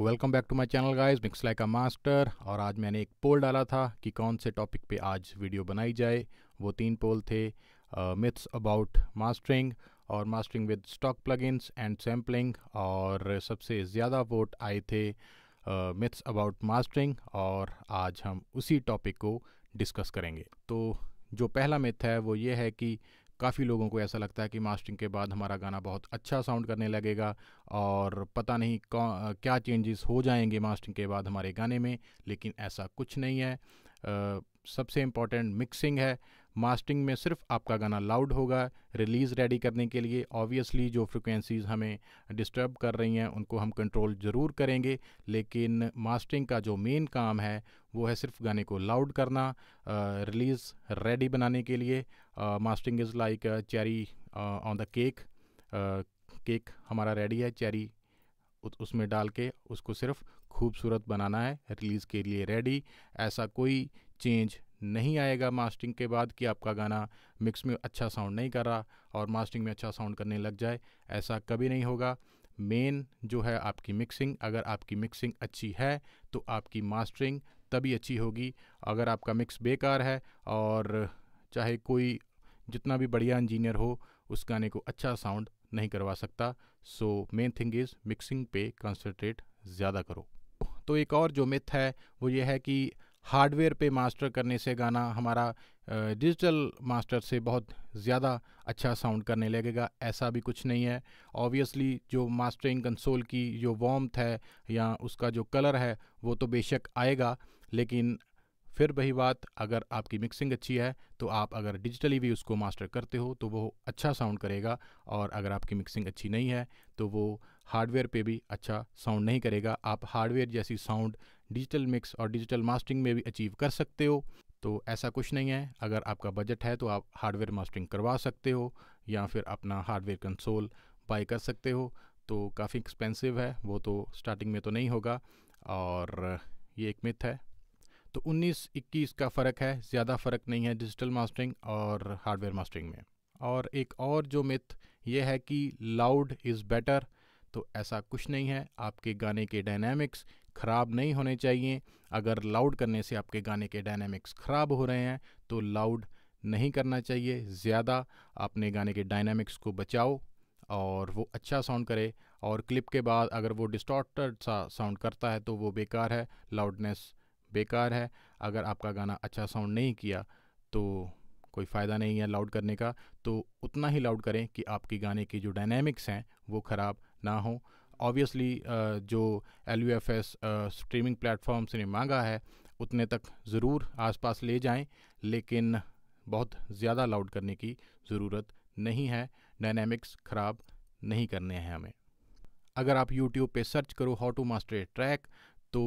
welcome back to my channel guys like का master और आज मैंने एक पोल डाला था कि कौन से टॉपिक पे आज वीडियो बनाई जाए वो तीन पोल थे मिथ्स अबाउट मास्टरिंग और mastering with stock plugins and sampling और सबसे ज़्यादा वोट आए थे मिथ्स अबाउट मास्टरिंग और आज हम उसी टॉपिक को डिस्कस करेंगे तो जो पहला मिथ है वो ये है कि काफ़ी लोगों को ऐसा लगता है कि मास्टरिंग के बाद हमारा गाना बहुत अच्छा साउंड करने लगेगा और पता नहीं क्या चेंजेस हो जाएंगे मास्टरिंग के बाद हमारे गाने में लेकिन ऐसा कुछ नहीं है सबसे इम्पॉर्टेंट मिक्सिंग है मास्टिंग में सिर्फ आपका गाना लाउड होगा रिलीज़ रेडी करने के लिए ऑब्वियसली जो फ्रिक्वेंसीज़ हमें डिस्टर्ब कर रही हैं उनको हम कंट्रोल ज़रूर करेंगे लेकिन मास्टिंग का जो मेन काम है वो है सिर्फ गाने को लाउड करना रिलीज़ रेडी बनाने के लिए mastering is like cherry on the cake cake हमारा रेडी है चेरी उसमें डाल के उसको सिर्फ खूबसूरत बनाना है रिलीज़ के लिए रेडी ऐसा कोई चेंज नहीं आएगा मास्टिंग के बाद कि आपका गाना मिक्स में अच्छा साउंड नहीं कर रहा और मास्टिंग में अच्छा साउंड करने लग जाए ऐसा कभी नहीं होगा मेन जो है आपकी मिक्सिंग अगर आपकी मिक्सिंग अच्छी है तो आपकी मास्टरिंग तभी अच्छी होगी अगर आपका मिक्स बेकार है और चाहे कोई जितना भी बढ़िया इंजीनियर हो उस गाने को अच्छा साउंड नहीं करवा सकता so main thing is mixing पे कंसनट्रेट ज़्यादा करो तो एक और जो मिथ है वो ये है कि हार्डवेयर पे मास्टर करने से गाना हमारा डिजिटल मास्टर से बहुत ज़्यादा अच्छा साउंड करने लगेगा ऐसा भी कुछ नहीं है ऑब्वियसली जो मास्टरिंग कंसोल की जो वॉम्थ है या उसका जो कलर है वो तो बेशक आएगा लेकिन फिर वही बात अगर आपकी मिक्सिंग अच्छी है तो आप अगर डिजिटली भी उसको मास्टर करते हो तो वो अच्छा साउंड करेगा और अगर आपकी मिक्सिंग अच्छी नहीं है तो वो हार्डवेयर पे भी अच्छा साउंड नहीं करेगा आप हार्डवेयर जैसी साउंड डिजिटल मिक्स और डिजिटल मास्टरिंग में भी अचीव कर सकते हो तो ऐसा कुछ नहीं है अगर आपका बजट है तो आप हार्डवेयर मास्टरिंग करवा सकते हो या फिर अपना हार्डवेयर कंसोल बाई कर सकते हो तो काफ़ी एक्सपेंसिव है वो तो स्टार्टिंग में तो नहीं होगा और ये एक मिथ है तो 19-21 का फ़र्क है ज़्यादा फ़र्क नहीं है डिजिटल मास्टरिंग और हार्डवेयर मास्टरिंग में और एक और जो मिथ ये है कि लाउड इज़ बेटर तो ऐसा कुछ नहीं है आपके गाने के डायनामिक्स ख़राब नहीं होने चाहिए अगर लाउड करने से आपके गाने के डायनामिक्स ख़राब हो रहे हैं तो लाउड नहीं करना चाहिए ज़्यादा अपने गाने के डायनामिक्स को बचाओ और वो अच्छा साउंड करे और क्लिप के बाद अगर वो डिस्टॉर्टेड सा साउंड करता है तो वो बेकार है लाउडनेस बेकार है अगर आपका गाना अच्छा साउंड नहीं किया तो कोई फ़ायदा नहीं है लाउड करने का तो उतना ही लाउड करें कि आपके गाने की जो डायनेमिक्स हैं वो ख़राब ना हो ऑब्वियसली uh, जो L U F S streaming platforms ने मांगा है उतने तक ज़रूर आसपास ले जाएं लेकिन बहुत ज़्यादा लाउड करने की ज़रूरत नहीं है डायनेमिक्स ख़राब नहीं करने हैं हमें अगर आप यूट्यूब पे सर्च करो हाउ टू मास्टर ट्रैक तो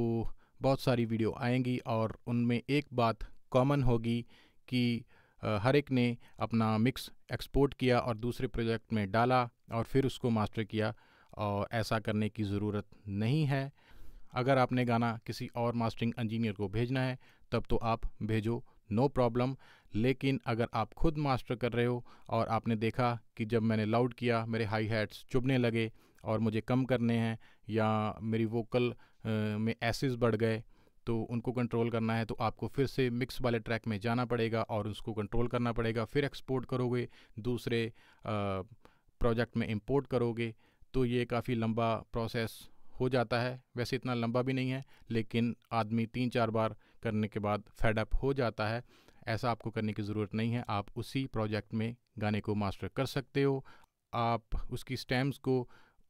बहुत सारी वीडियो आएंगी और उनमें एक बात कॉमन होगी कि uh, हर एक ने अपना मिक्स एक्सपोर्ट किया और दूसरे प्रोजेक्ट में डाला और फिर उसको मास्टर किया और ऐसा करने की ज़रूरत नहीं है अगर आपने गाना किसी और मास्टरिंग इंजीनियर को भेजना है तब तो आप भेजो नो no प्रॉब्लम लेकिन अगर आप खुद मास्टर कर रहे हो और आपने देखा कि जब मैंने लाउड किया मेरे हाई हैट्स चुभने लगे और मुझे कम करने हैं या मेरी वोकल में एसिस बढ़ गए तो उनको कंट्रोल करना है तो आपको फिर से मिक्स वाले ट्रैक में जाना पड़ेगा और उसको कंट्रोल करना पड़ेगा फिर एक्सपोर्ट करोगे दूसरे प्रोजेक्ट में इम्पोर्ट करोगे तो ये काफ़ी लंबा प्रोसेस हो जाता है वैसे इतना लंबा भी नहीं है लेकिन आदमी तीन चार बार करने के बाद फेडअप हो जाता है ऐसा आपको करने की ज़रूरत नहीं है आप उसी प्रोजेक्ट में गाने को मास्टर कर सकते हो आप उसकी स्टैम्स को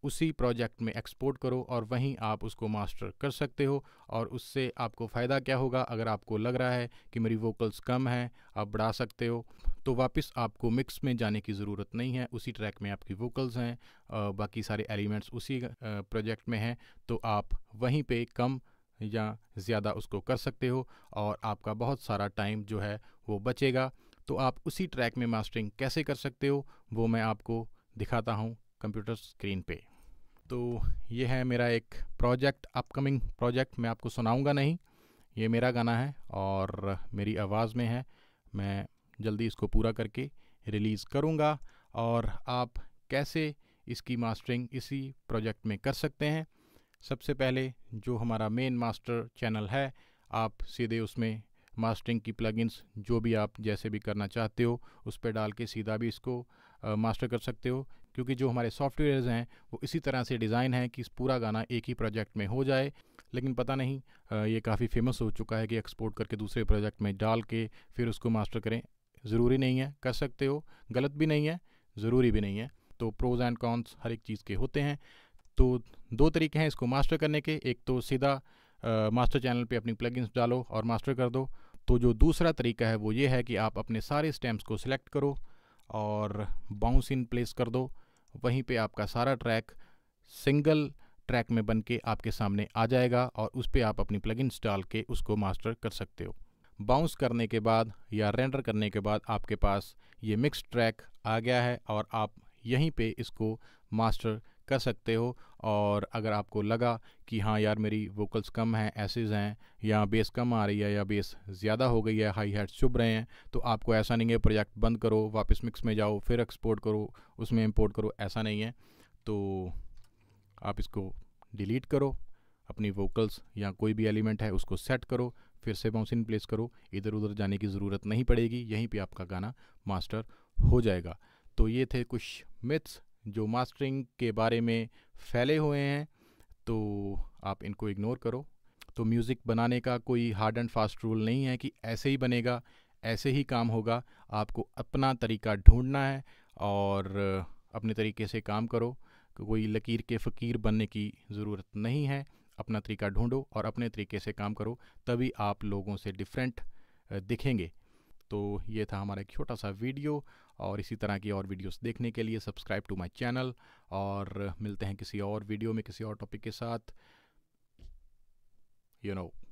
उसी प्रोजेक्ट में एक्सपोर्ट करो और वहीं आप उसको मास्टर कर सकते हो और उससे आपको फ़ायदा क्या होगा अगर आपको लग रहा है कि मेरी वोकल्स कम हैं आप बढ़ा सकते हो तो वापस आपको मिक्स में जाने की ज़रूरत नहीं है उसी ट्रैक में आपकी वोकल्स हैं बाकी सारे एलिमेंट्स उसी प्रोजेक्ट में हैं तो आप वहीं पर कम या ज़्यादा उसको कर सकते हो और आपका बहुत सारा टाइम जो है वो बचेगा तो आप उसी ट्रैक में मास्टरिंग कैसे कर सकते हो वो मैं आपको दिखाता हूँ कंप्यूटर स्क्रीन पे तो ये है मेरा एक प्रोजेक्ट अपकमिंग प्रोजेक्ट मैं आपको सुनाऊंगा नहीं ये मेरा गाना है और मेरी आवाज़ में है मैं जल्दी इसको पूरा करके रिलीज़ करूँगा और आप कैसे इसकी मास्टरिंग इसी प्रोजेक्ट में कर सकते हैं सबसे पहले जो हमारा मेन मास्टर चैनल है आप सीधे उसमें मास्टरिंग की प्लगइन्स जो भी आप जैसे भी करना चाहते हो उस पर डाल के सीधा भी इसको मास्टर कर सकते हो क्योंकि जो हमारे सॉफ्टवेयर्स हैं वो इसी तरह से डिज़ाइन है कि पूरा गाना एक ही प्रोजेक्ट में हो जाए लेकिन पता नहीं ये काफ़ी फेमस हो चुका है कि एक्सपोर्ट करके दूसरे प्रोजेक्ट में डाल के फिर उसको मास्टर करें ज़रूरी नहीं है कर सकते हो गलत भी नहीं है ज़रूरी भी नहीं है तो प्रोज़ एंड कॉन्स हर एक चीज़ के होते हैं तो दो तरीके हैं इसको मास्टर करने के एक तो सीधा मास्टर चैनल पे अपनी प्लगइन्स डालो और मास्टर कर दो तो जो दूसरा तरीका है वो ये है कि आप अपने सारे स्टैम्प्स को सिलेक्ट करो और बाउंस इन प्लेस कर दो वहीं पे आपका सारा ट्रैक सिंगल ट्रैक में बन के आपके सामने आ जाएगा और उस पर आप अपनी प्लगइन डाल के उसको मास्टर कर सकते हो बाउंस करने के बाद या रेंडर करने के बाद आपके पास ये मिक्स ट्रैक आ गया है और आप यहीं पे इसको मास्टर कर सकते हो और अगर आपको लगा कि हाँ यार मेरी वोकल्स कम हैं एसेज हैं या बेस कम आ रही है या बेस ज़्यादा हो गई है हाई हेड चुभ रहे हैं तो आपको ऐसा नहीं है प्रोजेक्ट बंद करो वापस मिक्स में जाओ फिर एक्सपोर्ट करो उसमें इम्पोर्ट करो ऐसा नहीं है तो आप इसको डिलीट करो अपनी वोकल्स या कोई भी एलिमेंट है उसको सेट करो फिर से बाउंसिन प्लेस करो इधर उधर जाने की ज़रूरत नहीं पड़ेगी यहीं पे आपका गाना मास्टर हो जाएगा तो ये थे कुछ मिथ्स जो मास्टरिंग के बारे में फैले हुए हैं तो आप इनको इग्नोर करो तो म्यूज़िक बनाने का कोई हार्ड एंड फास्ट रूल नहीं है कि ऐसे ही बनेगा ऐसे ही काम होगा आपको अपना तरीका ढूंढना है और अपने तरीके से काम करो कोई लकीर के फ़कीर बनने की ज़रूरत नहीं है अपना तरीका ढूंढो और अपने तरीके से काम करो तभी आप लोगों से डिफरेंट दिखेंगे तो ये था हमारा एक छोटा सा वीडियो और इसी तरह की और वीडियोस देखने के लिए सब्सक्राइब टू माय चैनल और मिलते हैं किसी और वीडियो में किसी और टॉपिक के साथ यू you नो know,